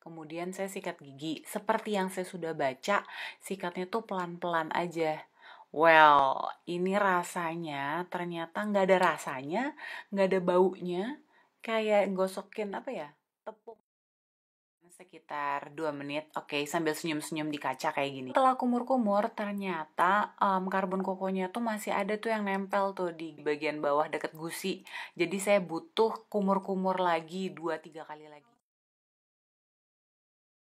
kemudian saya sikat gigi. Seperti yang saya sudah baca, sikatnya tuh pelan-pelan aja. Well, ini rasanya ternyata nggak ada rasanya, nggak ada baunya, kayak gosokin apa ya, tepung sekitar 2 menit, oke okay, sambil senyum-senyum di kaca kayak gini. Setelah kumur-kumur ternyata um, karbon kokonya tuh masih ada tuh yang nempel tuh di bagian bawah deket gusi. Jadi saya butuh kumur-kumur lagi 2-3 kali lagi.